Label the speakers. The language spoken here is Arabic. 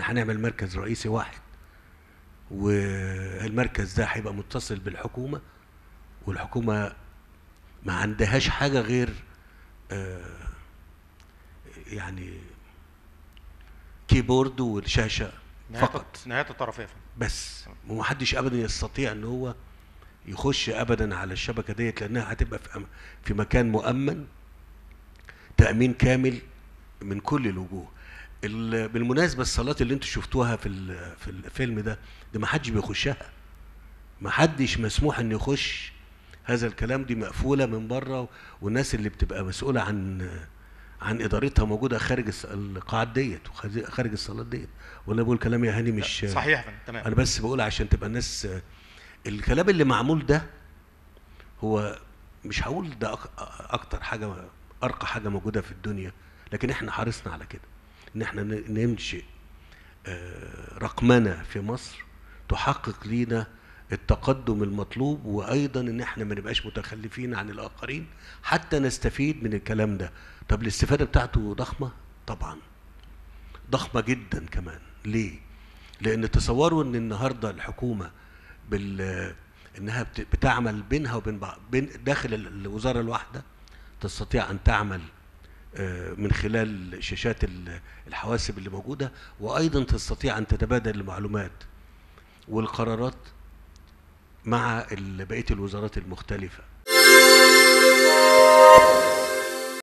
Speaker 1: احنا هنعمل مركز رئيسي واحد والمركز ده هيبقى متصل بالحكومه والحكومه ما عندهاش حاجه غير آه، يعني كيبورد والشاشه فقط نهايه الطرفيه بس ومحدش ابدا يستطيع ان هو يخش ابدا على الشبكه ديت لانها هتبقى في, في مكان مؤمن تامين كامل من كل الوجوه بالمناسبه الصلاه اللي انتوا شفتوها في في الفيلم ده دي ما حدش بيخشها ما حدش مسموح ان يخش هذا الكلام دي مقفوله من بره والناس اللي بتبقى مسؤوله عن عن ادارتها موجوده خارج القاعات ديت وخارج الصلاه ديت ولا بقول كلام يا هاني مش صحيح تمام انا بس بقول عشان تبقى الناس الكلام اللي معمول ده هو مش هقول ده اكتر حاجه ارقى حاجه موجوده في الدنيا لكن احنا حرصنا على كده ان احنا ننشئ آه، رقمنه في مصر تحقق لينا التقدم المطلوب وايضا ان احنا ما نبقاش متخلفين عن الاخرين حتى نستفيد من الكلام ده طب الاستفاده بتاعته ضخمه طبعا ضخمه جدا كمان ليه لان تصوروا ان النهارده الحكومه بال انها بتعمل بينها وبين بعض بين داخل الوزاره الواحده تستطيع ان تعمل آه، من خلال شاشات الحواسب اللي موجودة وأيضا تستطيع أن تتبادل المعلومات والقرارات مع بقية الوزارات المختلفة